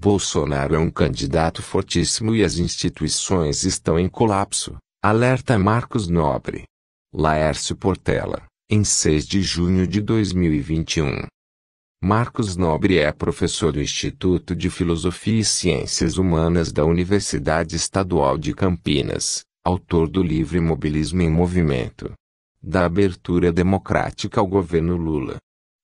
Bolsonaro é um candidato fortíssimo e as instituições estão em colapso, alerta Marcos Nobre. Laércio Portela, em 6 de junho de 2021. Marcos Nobre é professor do Instituto de Filosofia e Ciências Humanas da Universidade Estadual de Campinas, autor do livro Imobilismo em Movimento. Da abertura democrática ao governo Lula,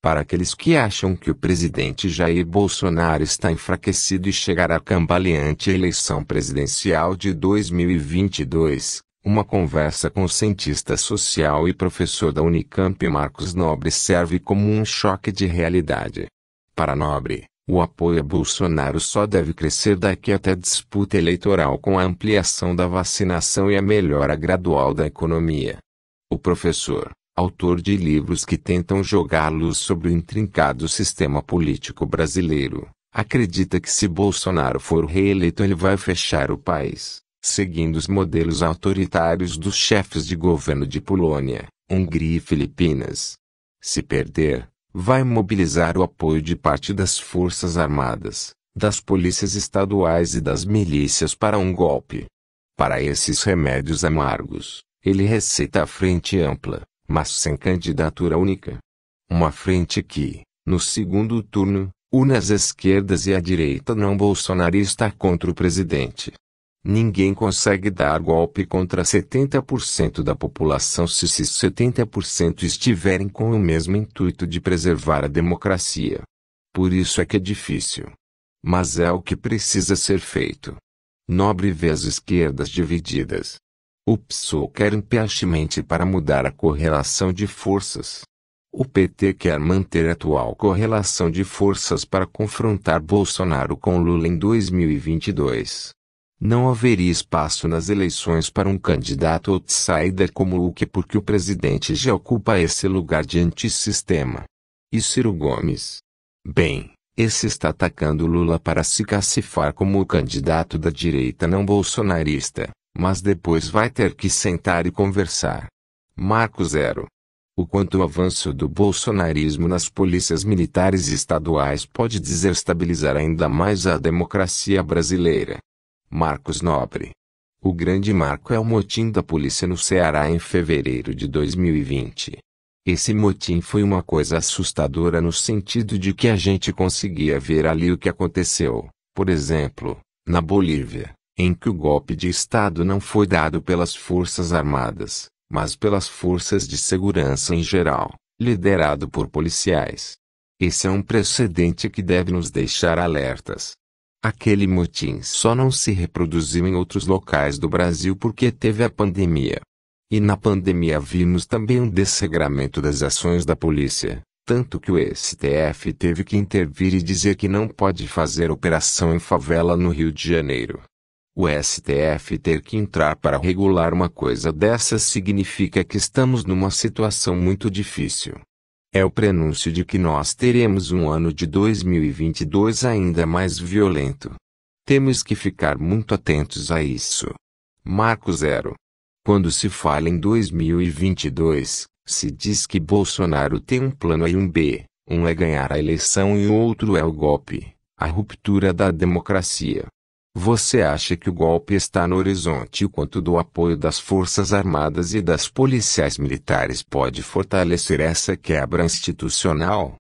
para aqueles que acham que o presidente Jair Bolsonaro está enfraquecido e chegará cambaleante à eleição presidencial de 2022, uma conversa com o cientista social e professor da Unicamp Marcos Nobre serve como um choque de realidade. Para Nobre, o apoio a Bolsonaro só deve crescer daqui até a disputa eleitoral com a ampliação da vacinação e a melhora gradual da economia. O professor, autor de livros que tentam jogar luz sobre o intrincado sistema político brasileiro, acredita que se Bolsonaro for reeleito ele vai fechar o país, seguindo os modelos autoritários dos chefes de governo de Polônia, Hungria e Filipinas. Se perder, vai mobilizar o apoio de parte das Forças Armadas, das polícias estaduais e das milícias para um golpe. Para esses remédios amargos, ele receita a frente ampla, mas sem candidatura única. Uma frente que, no segundo turno, une as esquerdas e a direita não bolsonarista contra o presidente. Ninguém consegue dar golpe contra 70% da população se esses 70% estiverem com o mesmo intuito de preservar a democracia. Por isso é que é difícil. Mas é o que precisa ser feito. Nobre vê as esquerdas divididas. O PSOL quer impeachment para mudar a correlação de forças. O PT quer manter a atual correlação de forças para confrontar Bolsonaro com Lula em 2022. Não haveria espaço nas eleições para um candidato outsider como o que porque o presidente já ocupa esse lugar de antissistema. E Ciro Gomes? Bem, esse está atacando Lula para se cacifar como o candidato da direita não bolsonarista. Mas depois vai ter que sentar e conversar. Marco Zero. O quanto o avanço do bolsonarismo nas polícias militares estaduais pode desestabilizar ainda mais a democracia brasileira. Marcos Nobre. O grande marco é o motim da polícia no Ceará em fevereiro de 2020. Esse motim foi uma coisa assustadora no sentido de que a gente conseguia ver ali o que aconteceu, por exemplo, na Bolívia, em que o golpe de Estado não foi dado pelas Forças Armadas, mas pelas forças de segurança em geral, liderado por policiais. Esse é um precedente que deve nos deixar alertas. Aquele motim só não se reproduziu em outros locais do Brasil porque teve a pandemia. E na pandemia vimos também um desregramento das ações da polícia, tanto que o STF teve que intervir e dizer que não pode fazer operação em favela no Rio de Janeiro. O STF ter que entrar para regular uma coisa dessa significa que estamos numa situação muito difícil. É o prenúncio de que nós teremos um ano de 2022 ainda mais violento. Temos que ficar muito atentos a isso. Marco Zero. Quando se fala em 2022, se diz que Bolsonaro tem um plano A e um B. Um é ganhar a eleição e o outro é o golpe, a ruptura da democracia. Você acha que o golpe está no horizonte o quanto do apoio das Forças Armadas e das policiais militares pode fortalecer essa quebra institucional?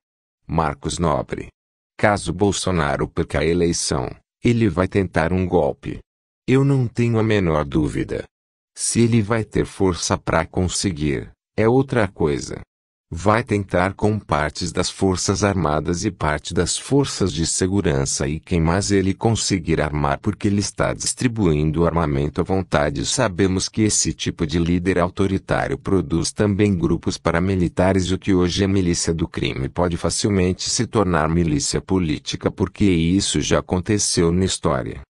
Marcos Nobre. Caso Bolsonaro perca a eleição, ele vai tentar um golpe. Eu não tenho a menor dúvida. Se ele vai ter força para conseguir, é outra coisa vai tentar com partes das Forças Armadas e parte das Forças de Segurança e quem mais ele conseguir armar porque ele está distribuindo armamento à vontade. Sabemos que esse tipo de líder autoritário produz também grupos paramilitares e o que hoje é milícia do crime pode facilmente se tornar milícia política porque isso já aconteceu na história.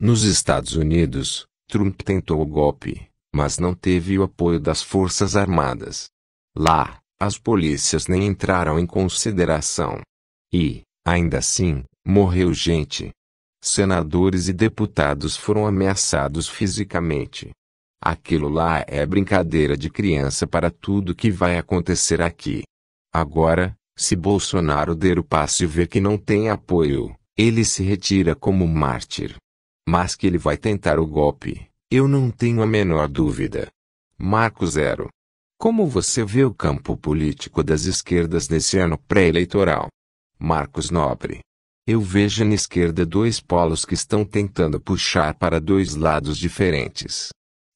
Nos Estados Unidos, Trump tentou o golpe, mas não teve o apoio das Forças Armadas. Lá, as polícias nem entraram em consideração. E, ainda assim, morreu gente. Senadores e deputados foram ameaçados fisicamente. Aquilo lá é brincadeira de criança para tudo que vai acontecer aqui. Agora, se Bolsonaro der o passo e ver que não tem apoio, ele se retira como mártir. Mas que ele vai tentar o golpe, eu não tenho a menor dúvida. Marco Zero como você vê o campo político das esquerdas nesse ano pré-eleitoral? Marcos Nobre. Eu vejo na esquerda dois polos que estão tentando puxar para dois lados diferentes.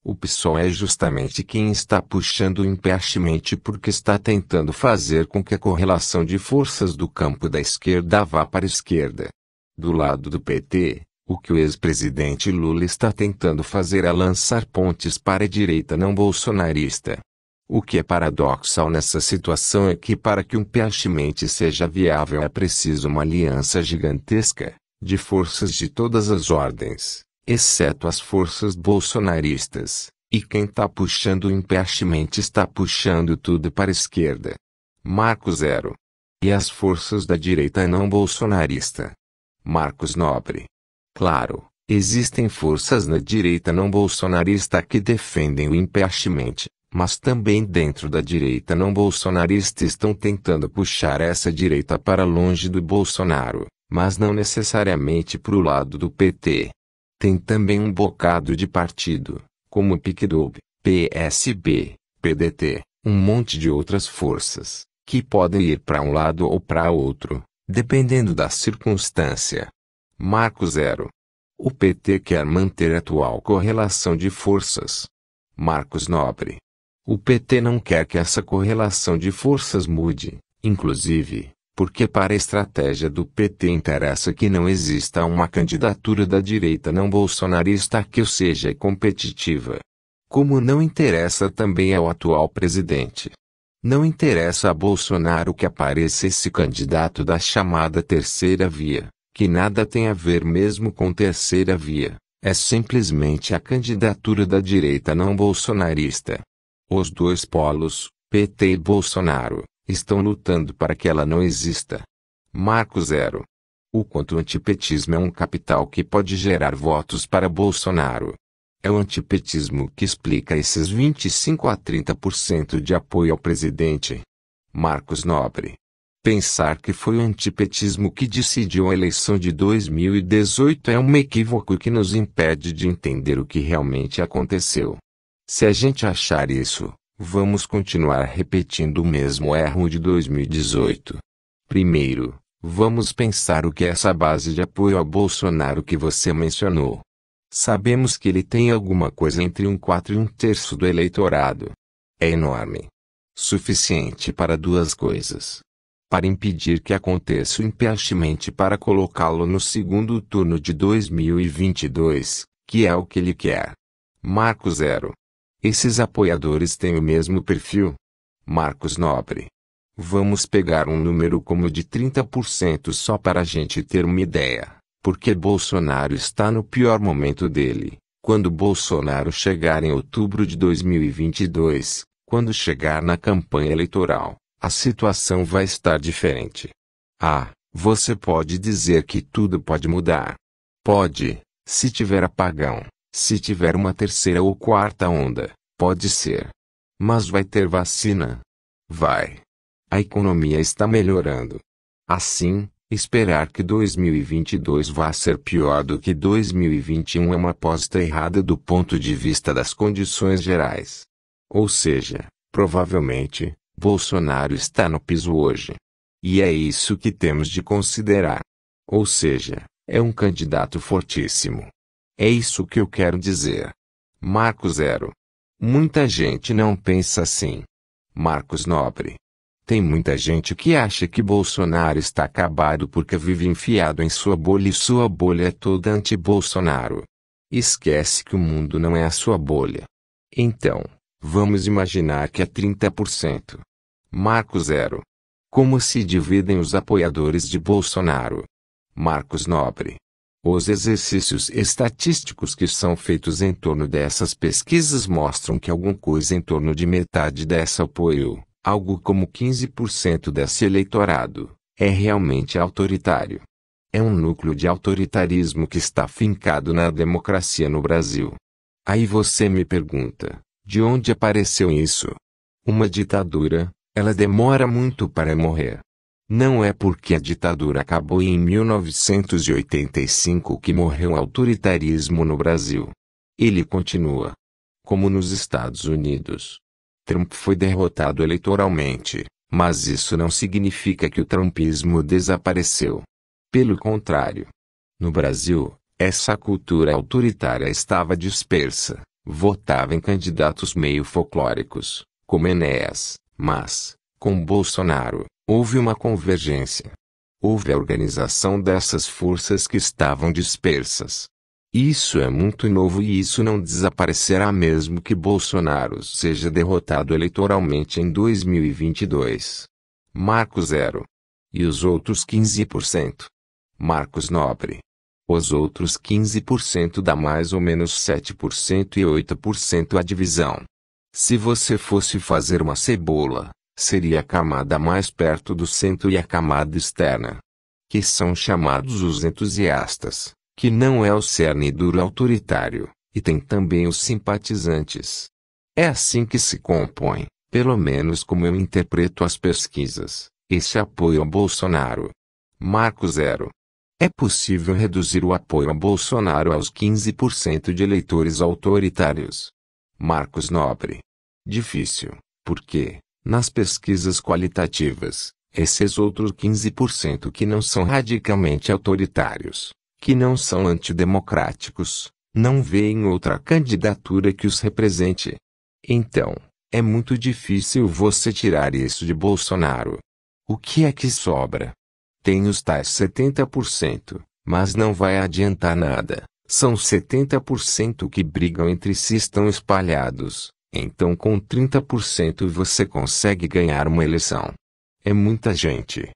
O PSOL é justamente quem está puxando empeachment porque está tentando fazer com que a correlação de forças do campo da esquerda vá para a esquerda. Do lado do PT, o que o ex-presidente Lula está tentando fazer é lançar pontes para a direita não bolsonarista. O que é paradoxal nessa situação é que para que um piachimente seja viável é preciso uma aliança gigantesca, de forças de todas as ordens, exceto as forças bolsonaristas, e quem está puxando o impeachment está puxando tudo para a esquerda. Marco Zero. E as forças da direita não bolsonarista. Marcos Nobre. Claro, existem forças na direita não bolsonarista que defendem o impeachment mas também dentro da direita não bolsonarista estão tentando puxar essa direita para longe do Bolsonaro, mas não necessariamente para o lado do PT. Tem também um bocado de partido, como o PICDOB, PSB, PDT, um monte de outras forças, que podem ir para um lado ou para outro, dependendo da circunstância. Marco Zero. O PT quer manter a atual correlação de forças. Marcos Nobre. O PT não quer que essa correlação de forças mude, inclusive, porque para a estratégia do PT interessa que não exista uma candidatura da direita não bolsonarista que seja competitiva. Como não interessa também ao atual presidente. Não interessa a Bolsonaro que apareça esse candidato da chamada terceira via, que nada tem a ver mesmo com terceira via, é simplesmente a candidatura da direita não bolsonarista. Os dois polos, PT e Bolsonaro, estão lutando para que ela não exista. Marco Zero. O quanto o antipetismo é um capital que pode gerar votos para Bolsonaro. É o antipetismo que explica esses 25 a 30% de apoio ao presidente. Marcos Nobre. Pensar que foi o antipetismo que decidiu a eleição de 2018 é um equívoco que nos impede de entender o que realmente aconteceu. Se a gente achar isso, vamos continuar repetindo o mesmo erro de 2018. Primeiro, vamos pensar o que é essa base de apoio ao Bolsonaro que você mencionou. Sabemos que ele tem alguma coisa entre um quatro e um terço do eleitorado. É enorme. Suficiente para duas coisas. Para impedir que aconteça o impeachment para colocá-lo no segundo turno de 2022, que é o que ele quer. Marco Zero. Esses apoiadores têm o mesmo perfil. Marcos Nobre. Vamos pegar um número como de 30% só para a gente ter uma ideia, porque Bolsonaro está no pior momento dele. Quando Bolsonaro chegar em outubro de 2022, quando chegar na campanha eleitoral, a situação vai estar diferente. Ah, você pode dizer que tudo pode mudar. Pode, se tiver apagão, se tiver uma terceira ou quarta onda, Pode ser. Mas vai ter vacina. Vai. A economia está melhorando. Assim, esperar que 2022 vá ser pior do que 2021 é uma aposta errada do ponto de vista das condições gerais. Ou seja, provavelmente, Bolsonaro está no piso hoje. E é isso que temos de considerar. Ou seja, é um candidato fortíssimo. É isso que eu quero dizer. Marco Zero. Muita gente não pensa assim. Marcos Nobre. Tem muita gente que acha que Bolsonaro está acabado porque vive enfiado em sua bolha e sua bolha é toda anti-Bolsonaro. Esquece que o mundo não é a sua bolha. Então, vamos imaginar que é 30%. Marco Zero. Como se dividem os apoiadores de Bolsonaro? Marcos Nobre. Os exercícios estatísticos que são feitos em torno dessas pesquisas mostram que alguma coisa em torno de metade dessa apoio, algo como 15% desse eleitorado, é realmente autoritário. É um núcleo de autoritarismo que está fincado na democracia no Brasil. Aí você me pergunta, de onde apareceu isso? Uma ditadura, ela demora muito para morrer. Não é porque a ditadura acabou em 1985 que morreu o autoritarismo no Brasil. Ele continua. Como nos Estados Unidos. Trump foi derrotado eleitoralmente, mas isso não significa que o trumpismo desapareceu. Pelo contrário. No Brasil, essa cultura autoritária estava dispersa, votava em candidatos meio folclóricos, como Enéas, mas, com Bolsonaro, Houve uma convergência. Houve a organização dessas forças que estavam dispersas. Isso é muito novo e isso não desaparecerá mesmo que Bolsonaro seja derrotado eleitoralmente em 2022. Marco Zero. E os outros 15%. Marcos Nobre. Os outros 15% dá mais ou menos 7% e 8% a divisão. Se você fosse fazer uma cebola, seria a camada mais perto do centro e a camada externa, que são chamados os entusiastas, que não é o cerne duro autoritário, e tem também os simpatizantes. É assim que se compõe, pelo menos como eu interpreto as pesquisas, esse apoio a Bolsonaro. Marco Zero. É possível reduzir o apoio a Bolsonaro aos 15% de eleitores autoritários. Marcos Nobre. Difícil, porque, nas pesquisas qualitativas, esses outros 15% que não são radicalmente autoritários, que não são antidemocráticos, não veem outra candidatura que os represente. Então, é muito difícil você tirar isso de Bolsonaro. O que é que sobra? Tem os tais 70%, mas não vai adiantar nada. São 70% que brigam entre si estão espalhados, então, com 30% você consegue ganhar uma eleição. É muita gente.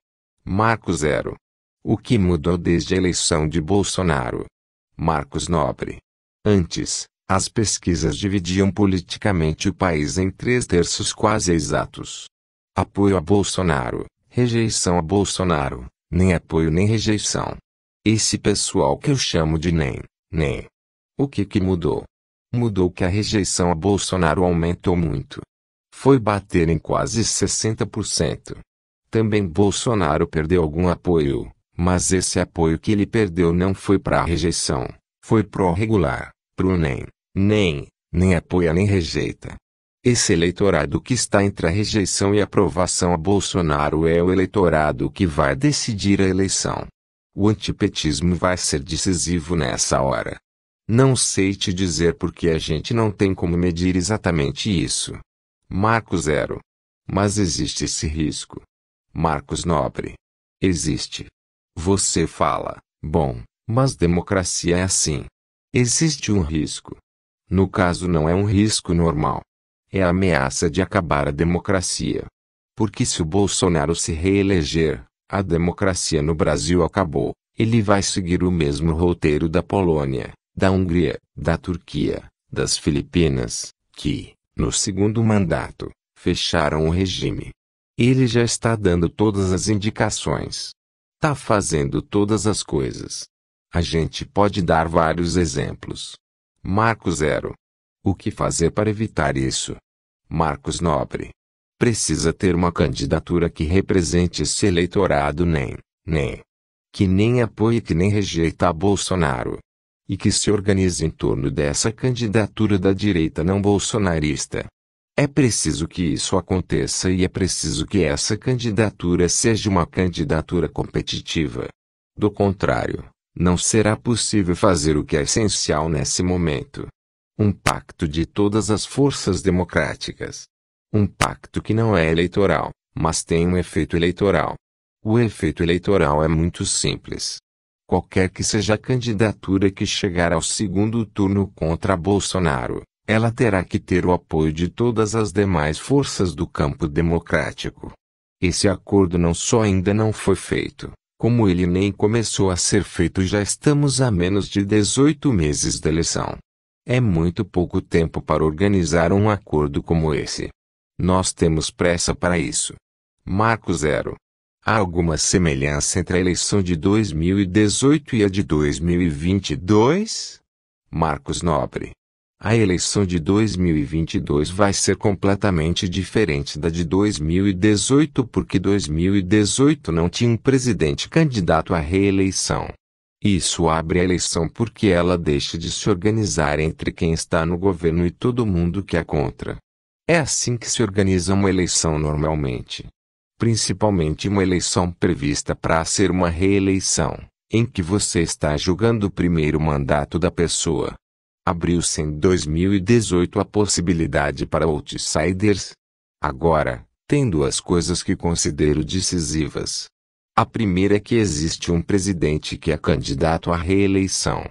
Marco Zero. O que mudou desde a eleição de Bolsonaro? Marcos Nobre. Antes, as pesquisas dividiam politicamente o país em três terços quase exatos: apoio a Bolsonaro, rejeição a Bolsonaro, nem apoio nem rejeição. Esse pessoal que eu chamo de nem, nem. O que que mudou? mudou que a rejeição a Bolsonaro aumentou muito. Foi bater em quase 60%. Também Bolsonaro perdeu algum apoio, mas esse apoio que ele perdeu não foi para a rejeição, foi pro regular, pro nem, nem, nem apoia nem rejeita. Esse eleitorado que está entre a rejeição e aprovação a Bolsonaro é o eleitorado que vai decidir a eleição. O antipetismo vai ser decisivo nessa hora. Não sei te dizer porque a gente não tem como medir exatamente isso. Marco zero. Mas existe esse risco. Marcos Nobre. Existe. Você fala, bom, mas democracia é assim. Existe um risco. No caso, não é um risco normal. É a ameaça de acabar a democracia. Porque se o Bolsonaro se reeleger, a democracia no Brasil acabou, ele vai seguir o mesmo roteiro da Polônia da Hungria, da Turquia, das Filipinas, que, no segundo mandato, fecharam o regime. Ele já está dando todas as indicações. Tá fazendo todas as coisas. A gente pode dar vários exemplos. Marco Zero. O que fazer para evitar isso? Marcos Nobre. Precisa ter uma candidatura que represente esse eleitorado nem, nem. Que nem apoie que nem rejeita Bolsonaro e que se organize em torno dessa candidatura da direita não bolsonarista. É preciso que isso aconteça e é preciso que essa candidatura seja uma candidatura competitiva. Do contrário, não será possível fazer o que é essencial nesse momento: um pacto de todas as forças democráticas. Um pacto que não é eleitoral, mas tem um efeito eleitoral. O efeito eleitoral é muito simples. Qualquer que seja a candidatura que chegar ao segundo turno contra Bolsonaro, ela terá que ter o apoio de todas as demais forças do campo democrático. Esse acordo não só ainda não foi feito, como ele nem começou a ser feito, já estamos a menos de 18 meses da eleição. É muito pouco tempo para organizar um acordo como esse. Nós temos pressa para isso. Marco Zero. Há alguma semelhança entre a eleição de 2018 e a de 2022? Marcos Nobre. A eleição de 2022 vai ser completamente diferente da de 2018 porque 2018 não tinha um presidente candidato à reeleição. Isso abre a eleição porque ela deixa de se organizar entre quem está no governo e todo mundo que é contra. É assim que se organiza uma eleição normalmente principalmente uma eleição prevista para ser uma reeleição, em que você está julgando o primeiro mandato da pessoa. Abriu-se em 2018 a possibilidade para outsiders. Agora, tem duas coisas que considero decisivas. A primeira é que existe um presidente que é candidato à reeleição.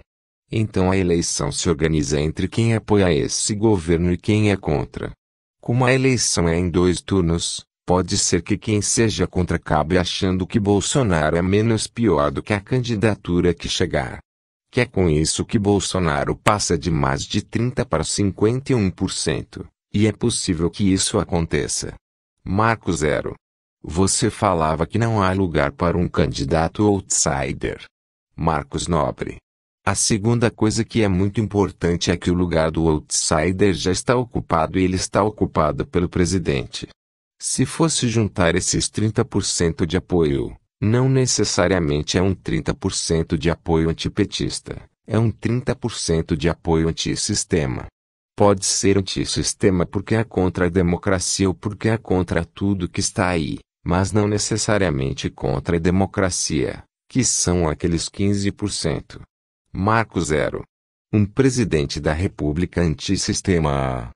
Então a eleição se organiza entre quem apoia esse governo e quem é contra. Como a eleição é em dois turnos, Pode ser que quem seja contra acabe achando que Bolsonaro é menos pior do que a candidatura que chegar. Que é com isso que Bolsonaro passa de mais de 30 para 51%, e é possível que isso aconteça. Marco Zero. Você falava que não há lugar para um candidato outsider. Marcos Nobre. A segunda coisa que é muito importante é que o lugar do outsider já está ocupado e ele está ocupado pelo presidente. Se fosse juntar esses 30% de apoio, não necessariamente é um 30% de apoio antipetista, é um 30% de apoio antissistema. Pode ser antissistema porque é contra a democracia ou porque é contra tudo que está aí, mas não necessariamente contra a democracia, que são aqueles 15%. Marco Zero. Um presidente da República antissistema.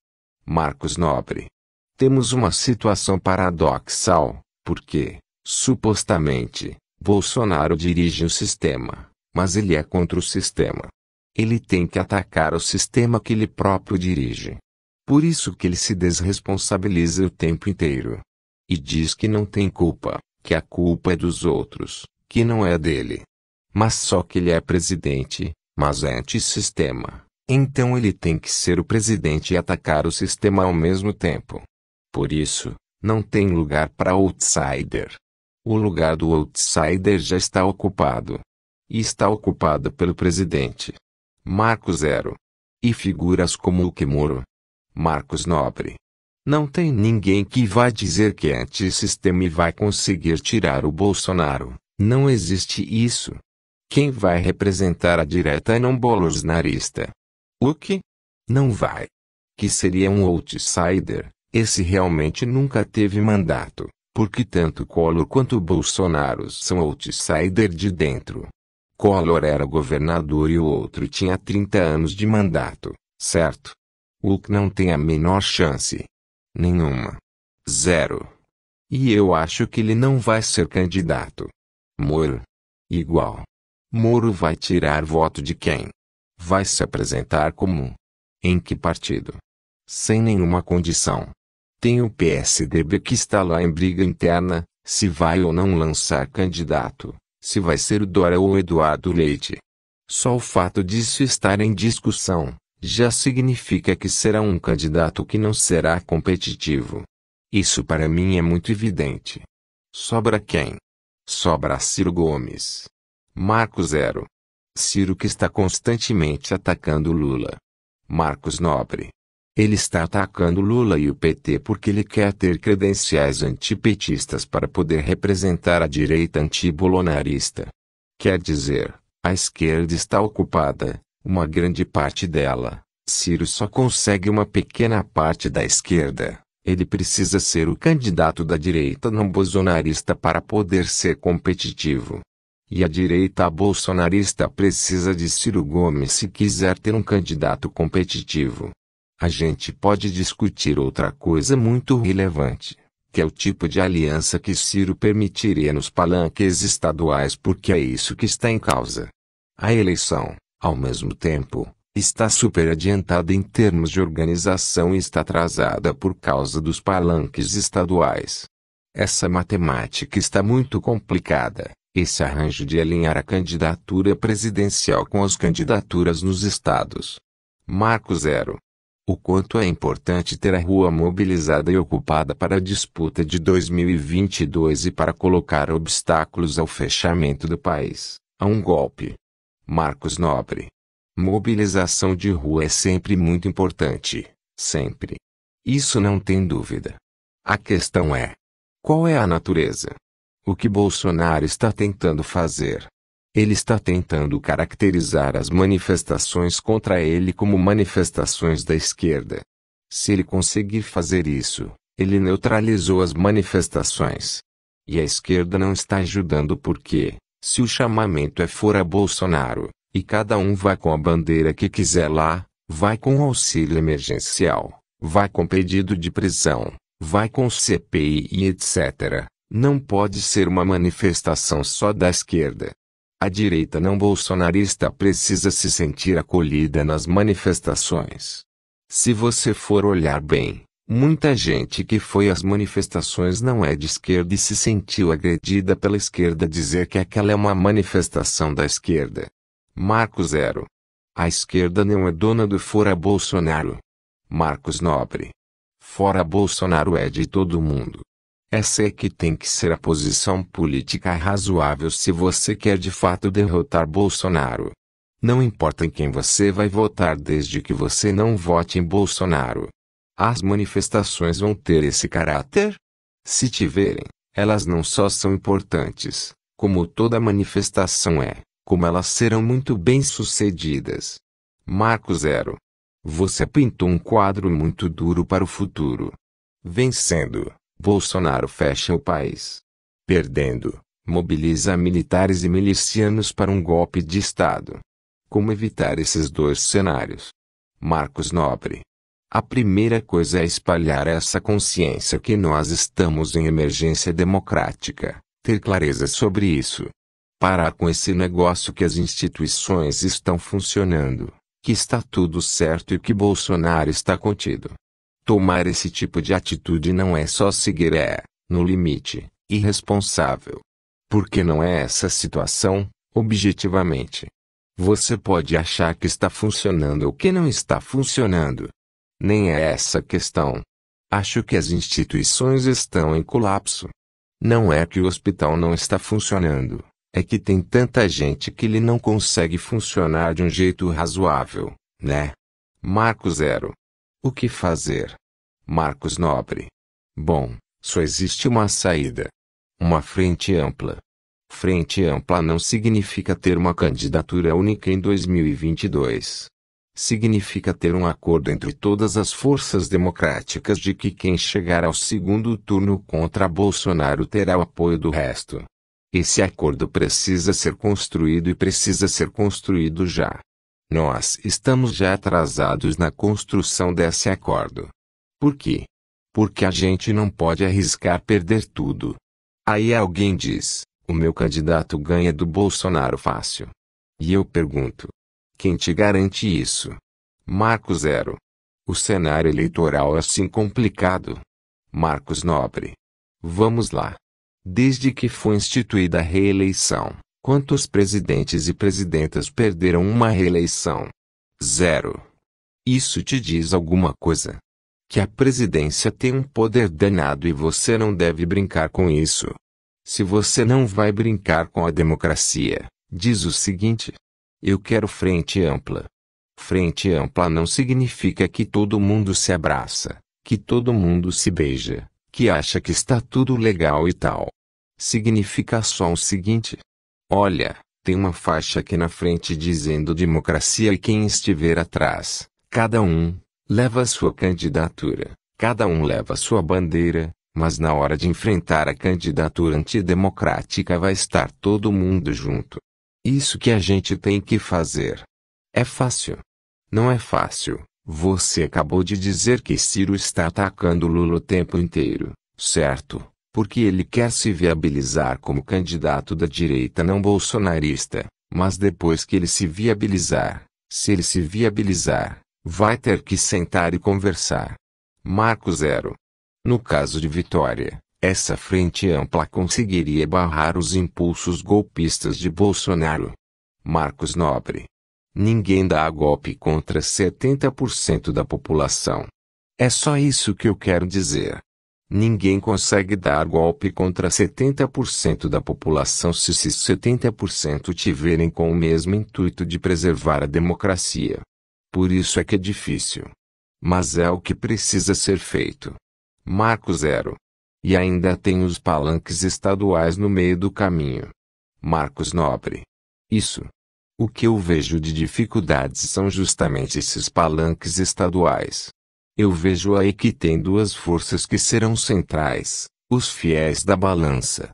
Marcos Nobre. Temos uma situação paradoxal, porque, supostamente, Bolsonaro dirige o sistema, mas ele é contra o sistema. Ele tem que atacar o sistema que ele próprio dirige. Por isso que ele se desresponsabiliza o tempo inteiro. E diz que não tem culpa, que a culpa é dos outros, que não é dele. Mas só que ele é presidente, mas é antissistema. Então ele tem que ser o presidente e atacar o sistema ao mesmo tempo. Por isso, não tem lugar para outsider. O lugar do outsider já está ocupado. E está ocupado pelo presidente. Marco Zero. E figuras como o Kimuro. Marcos Nobre. Não tem ninguém que vá dizer que é antissistema e vai conseguir tirar o Bolsonaro. Não existe isso. Quem vai representar a direita é não bolsonarista. O que? Não vai. Que seria um outsider. Esse realmente nunca teve mandato, porque tanto Collor quanto Bolsonaro são outsider de dentro. Collor era governador e o outro tinha 30 anos de mandato, certo? O que não tem a menor chance. Nenhuma. Zero. E eu acho que ele não vai ser candidato. Moro. Igual. Moro vai tirar voto de quem? Vai se apresentar como? Em que partido? Sem nenhuma condição. Tem o PSDB que está lá em briga interna, se vai ou não lançar candidato, se vai ser o Dora ou o Eduardo Leite. Só o fato disso estar em discussão, já significa que será um candidato que não será competitivo. Isso para mim é muito evidente. Sobra quem? Sobra Ciro Gomes. Marco Zero. Ciro que está constantemente atacando Lula. Marcos Nobre. Ele está atacando Lula e o PT porque ele quer ter credenciais antipetistas para poder representar a direita antibolonarista. Quer dizer, a esquerda está ocupada, uma grande parte dela. Ciro só consegue uma pequena parte da esquerda. Ele precisa ser o candidato da direita não bolsonarista para poder ser competitivo. E a direita bolsonarista precisa de Ciro Gomes se quiser ter um candidato competitivo. A gente pode discutir outra coisa muito relevante, que é o tipo de aliança que Ciro permitiria nos palanques estaduais, porque é isso que está em causa. A eleição, ao mesmo tempo, está super adiantada em termos de organização e está atrasada por causa dos palanques estaduais. Essa matemática está muito complicada. Esse arranjo de alinhar a candidatura presidencial com as candidaturas nos estados. Marco Zero o quanto é importante ter a rua mobilizada e ocupada para a disputa de 2022 e para colocar obstáculos ao fechamento do país, a um golpe. Marcos Nobre. Mobilização de rua é sempre muito importante, sempre. Isso não tem dúvida. A questão é: qual é a natureza? O que Bolsonaro está tentando fazer? Ele está tentando caracterizar as manifestações contra ele como manifestações da esquerda. Se ele conseguir fazer isso, ele neutralizou as manifestações. E a esquerda não está ajudando porque, se o chamamento é fora Bolsonaro, e cada um vai com a bandeira que quiser lá, vai com auxílio emergencial, vai com pedido de prisão, vai com CPI e etc. Não pode ser uma manifestação só da esquerda. A direita não bolsonarista precisa se sentir acolhida nas manifestações. Se você for olhar bem, muita gente que foi às manifestações não é de esquerda e se sentiu agredida pela esquerda dizer que aquela é uma manifestação da esquerda. Marco Zero. A esquerda não é dona do fora Bolsonaro. Marcos Nobre. Fora Bolsonaro é de todo mundo. Essa é que tem que ser a posição política razoável se você quer de fato derrotar Bolsonaro. Não importa em quem você vai votar desde que você não vote em Bolsonaro. As manifestações vão ter esse caráter? Se tiverem, elas não só são importantes, como toda manifestação é, como elas serão muito bem sucedidas. Marco Zero. Você pintou um quadro muito duro para o futuro. Vencendo. Bolsonaro fecha o país. Perdendo, mobiliza militares e milicianos para um golpe de Estado. Como evitar esses dois cenários? Marcos Nobre. A primeira coisa é espalhar essa consciência que nós estamos em emergência democrática, ter clareza sobre isso. Parar com esse negócio que as instituições estão funcionando, que está tudo certo e que Bolsonaro está contido. Tomar esse tipo de atitude não é só seguir é, no limite, irresponsável. Porque não é essa situação, objetivamente. Você pode achar que está funcionando ou que não está funcionando. Nem é essa a questão. Acho que as instituições estão em colapso. Não é que o hospital não está funcionando, é que tem tanta gente que ele não consegue funcionar de um jeito razoável, né? Marco Zero o que fazer? Marcos Nobre. Bom, só existe uma saída. Uma frente ampla. Frente ampla não significa ter uma candidatura única em 2022. Significa ter um acordo entre todas as forças democráticas de que quem chegar ao segundo turno contra Bolsonaro terá o apoio do resto. Esse acordo precisa ser construído e precisa ser construído já. Nós estamos já atrasados na construção desse acordo. Por quê? Porque a gente não pode arriscar perder tudo. Aí alguém diz: o meu candidato ganha do Bolsonaro fácil. E eu pergunto: quem te garante isso? Marco Zero. O cenário eleitoral é assim complicado. Marcos Nobre. Vamos lá. Desde que foi instituída a reeleição, Quantos presidentes e presidentas perderam uma reeleição? Zero. Isso te diz alguma coisa? Que a presidência tem um poder danado e você não deve brincar com isso. Se você não vai brincar com a democracia, diz o seguinte: eu quero frente ampla. Frente ampla não significa que todo mundo se abraça, que todo mundo se beija, que acha que está tudo legal e tal. Significa só o seguinte: Olha, tem uma faixa aqui na frente dizendo democracia e quem estiver atrás, cada um, leva a sua candidatura, cada um leva a sua bandeira, mas na hora de enfrentar a candidatura antidemocrática vai estar todo mundo junto. Isso que a gente tem que fazer. É fácil. Não é fácil. Você acabou de dizer que Ciro está atacando Lula o tempo inteiro, certo? porque ele quer se viabilizar como candidato da direita não bolsonarista, mas depois que ele se viabilizar, se ele se viabilizar, vai ter que sentar e conversar. Marco Zero. No caso de Vitória, essa frente ampla conseguiria barrar os impulsos golpistas de Bolsonaro. Marcos Nobre. Ninguém dá golpe contra 70% da população. É só isso que eu quero dizer. Ninguém consegue dar golpe contra 70% da população se esses 70% tiverem com o mesmo intuito de preservar a democracia. Por isso é que é difícil. Mas é o que precisa ser feito. Marco Zero. E ainda tem os palanques estaduais no meio do caminho. Marcos Nobre. Isso. O que eu vejo de dificuldades são justamente esses palanques estaduais. Eu vejo aí que tem duas forças que serão centrais, os fiéis da balança.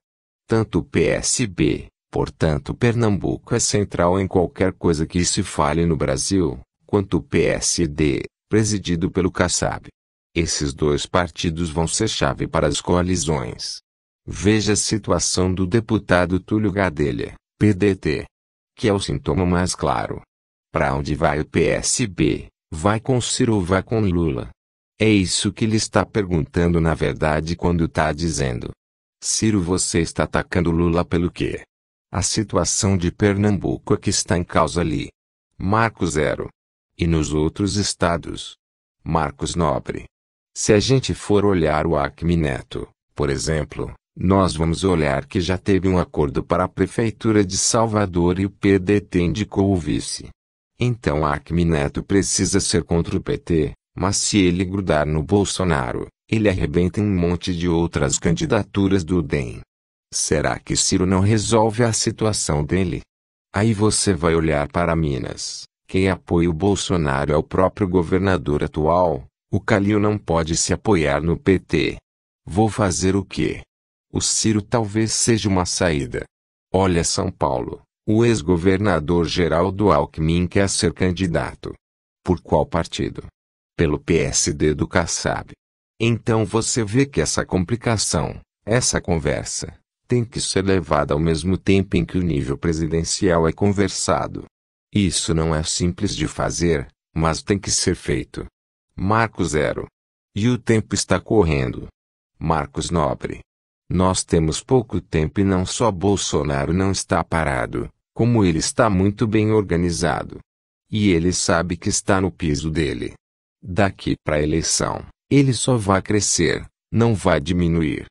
Tanto o PSB, portanto Pernambuco é central em qualquer coisa que se fale no Brasil, quanto o PSD, presidido pelo Kassab. Esses dois partidos vão ser chave para as coalizões. Veja a situação do deputado Túlio Gadelha, PDT, que é o sintoma mais claro. Para onde vai o PSB, Vai com Ciro ou vai com Lula? É isso que ele está perguntando na verdade quando está dizendo. Ciro você está atacando Lula pelo quê? A situação de Pernambuco é que está em causa ali. Marco Zero. E nos outros estados. Marcos Nobre. Se a gente for olhar o Acme Neto, por exemplo, nós vamos olhar que já teve um acordo para a Prefeitura de Salvador e o PDT indicou o vice. Então Acme Neto precisa ser contra o PT, mas se ele grudar no Bolsonaro, ele arrebenta um monte de outras candidaturas do DEM. Será que Ciro não resolve a situação dele? Aí você vai olhar para Minas. Quem apoia o Bolsonaro é o próprio governador atual. O Calil não pode se apoiar no PT. Vou fazer o quê? O Ciro talvez seja uma saída. Olha São Paulo. O ex-governador Geraldo Alckmin quer ser candidato. Por qual partido? Pelo PSD do Kassab. Então você vê que essa complicação, essa conversa, tem que ser levada ao mesmo tempo em que o nível presidencial é conversado. Isso não é simples de fazer, mas tem que ser feito. Marco Zero. E o tempo está correndo. Marcos Nobre. Nós temos pouco tempo e não só Bolsonaro não está parado, como ele está muito bem organizado. E ele sabe que está no piso dele. Daqui para a eleição, ele só vai crescer, não vai diminuir.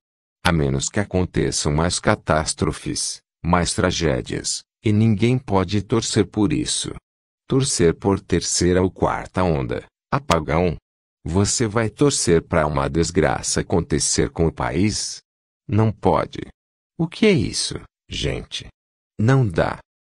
A menos que aconteçam mais catástrofes, mais tragédias, e ninguém pode torcer por isso. Torcer por terceira ou quarta onda, apagão. Você vai torcer para uma desgraça acontecer com o país? Não pode. O que é isso, gente? Não dá.